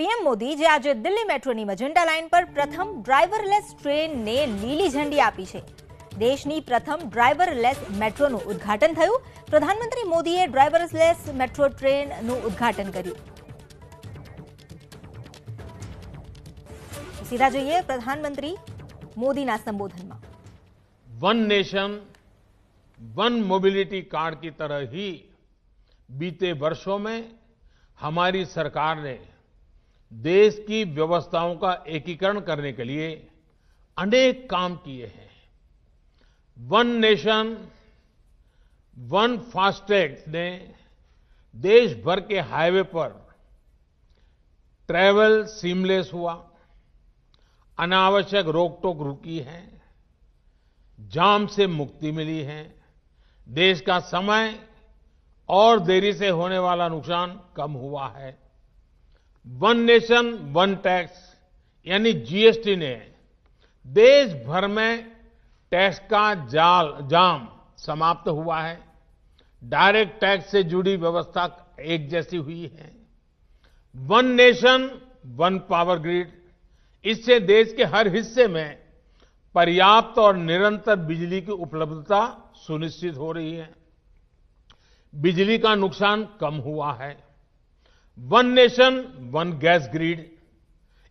PM Modi जे आज Delhi metro की मजेंडा लाइन पर प्रथम ड्राइवरलेस ट्रेन ने लीली झंडी आपी है देश की प्रथम ड्राइवरलेस मेट्रो न उद्घाटन थू प्रधानमंत्री मोदी ड्राइवरलेस मेट्रो ट्रेन न उद्घाटन कर सीधा जो प्रधानमंत्री मोदी ना संबोधन में one nation one mobility card की तरह ही बीते वर्षों में हमारी सरकार ने देश की व्यवस्थाओं का एकीकरण करने के लिए अनेक काम किए हैं वन नेशन वन फास्टैग ने देश भर के हाईवे पर ट्रैवल सीमलेस हुआ अनावश्यक रोक टोक रुकी है जाम से मुक्ति मिली है देश का समय और देरी से होने वाला नुकसान कम हुआ है वन नेशन वन टैक्स यानी जीएसटी ने देश भर में टैक्स का जाल जाम समाप्त हुआ है डायरेक्ट टैक्स से जुड़ी व्यवस्था एक जैसी हुई है one nation one power grid इससे देश के हर हिस्से में पर्याप्त और निरंतर बिजली की उपलब्धता सुनिश्चित हो रही है बिजली का नुकसान कम हुआ है one nation one gas grid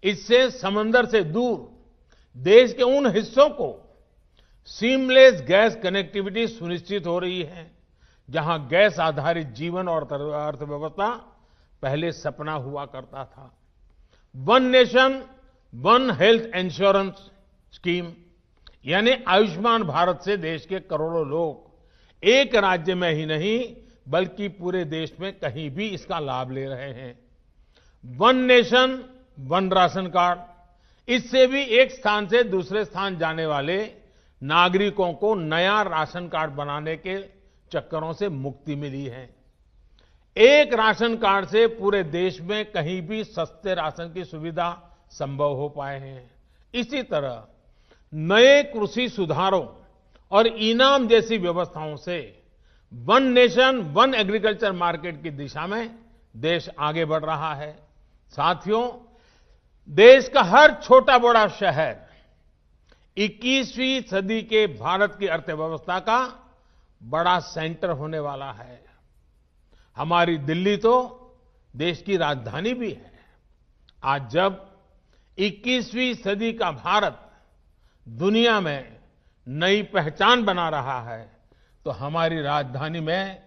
इससे समंदर से दूर देश के उन हिस्सों को सीमलेस गैस कनेक्टिविटी सुनिश्चित हो रही है जहां गैस आधारित जीवन और अर्थव्यवस्था पहले सपना हुआ करता था one nation one health insurance scheme यानी आयुष्मान भारत से देश के करोड़ों लोग एक राज्य में ही नहीं बल्कि पूरे देश में कहीं भी इसका लाभ ले रहे हैं one nation one ration card इससे भी एक स्थान से दूसरे स्थान जाने वाले नागरिकों को नया राशन कार्ड बनाने के चक्करों से मुक्ति मिली है एक राशन कार्ड से पूरे देश में कहीं भी सस्ते राशन की सुविधा संभव हो पाए हैं इसी तरह नए कृषि सुधारों और इनाम जैसी व्यवस्थाओं से one nation one agriculture market की दिशा में देश आगे बढ़ रहा है साथियों देश का हर छोटा बड़ा शहर 21वीं सदी के भारत की अर्थव्यवस्था का बड़ा सेंटर होने वाला है हमारी दिल्ली तो देश की राजधानी भी है आज जब 21वीं सदी का भारत दुनिया में नई पहचान बना रहा है तो हमारी राजधानी में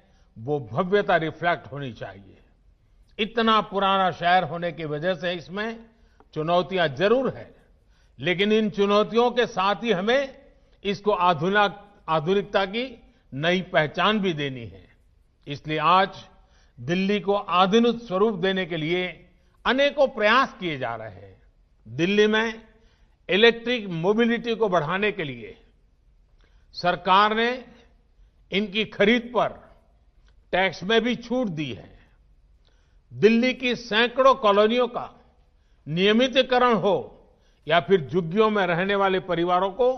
वो भव्यता रिफ्लेक्ट होनी चाहिए इतना पुराना शहर होने की वजह से इसमें चुनौतियां जरूर है लेकिन इन चुनौतियों के साथ ही हमें इसको आधुनिक आधुनिकता की नई पहचान भी देनी है इसलिए आज दिल्ली को आधुनिक स्वरूप देने के लिए अनेकों प्रयास किए जा रहे हैं दिल्ली में इलेक्ट्रिक मोबिलिटी को बढ़ाने के लिए सरकार ने इनकी खरीद पर टैक्स में भी छूट दी है दिल्ली की सैकड़ों कॉलोनियों का नियमितीकरण हो या फिर झुग्गियों में रहने वाले परिवारों को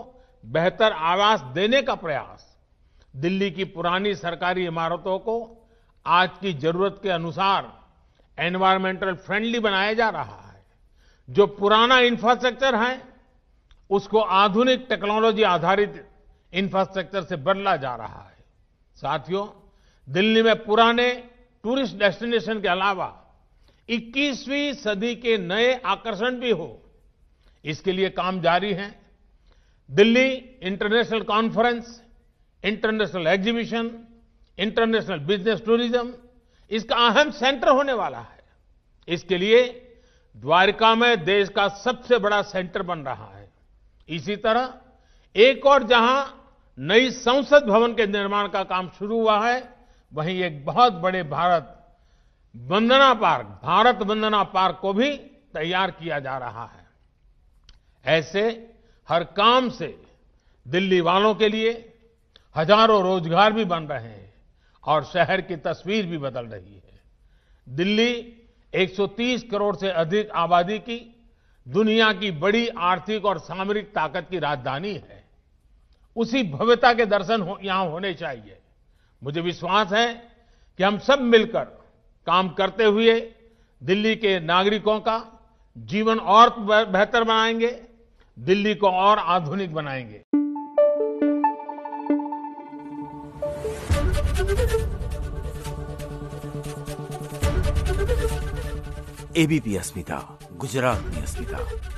बेहतर आवास देने का प्रयास दिल्ली की पुरानी सरकारी इमारतों को आज की जरूरत के अनुसार एनवायरमेंटल फ्रेंडली बनाया जा रहा है जो पुराना इंफ्रास्ट्रक्चर है उसको आधुनिक टेक्नोलॉजी आधारित इंफ्रास्ट्रक्चर से बदला जा रहा है साथियों दिल्ली में पुराने टूरिस्ट डेस्टिनेशन के अलावा 21वीं सदी के नए आकर्षण भी हो इसके लिए काम जारी है Delhi international conference international exhibition international business tourism इसका अहम सेंटर होने वाला है इसके लिए द्वारका में देश का सबसे बड़ा सेंटर बन रहा है इसी तरह एक और जहां नई संसद भवन के निर्माण का काम शुरू हुआ है वहीं एक बहुत बड़े भारत वंदना पार्क भारत वंदना पार्क को भी तैयार किया जा रहा है ऐसे हर काम से दिल्ली वालों के लिए हजारों रोजगार भी बन रहे हैं और शहर की तस्वीर भी बदल रही है दिल्ली 130 करोड़ से अधिक आबादी की दुनिया की बड़ी आर्थिक और सामरिक ताकत की राजधानी है उसी भव्यता के दर्शन हो, यहां होने चाहिए मुझे विश्वास है कि हम सब मिलकर काम करते हुए दिल्ली के नागरिकों का जीवन और बेहतर बनाएंगे दिल्ली को और आधुनिक बनाएंगे एबीपी अस्मिता गुजरात में अस्मिता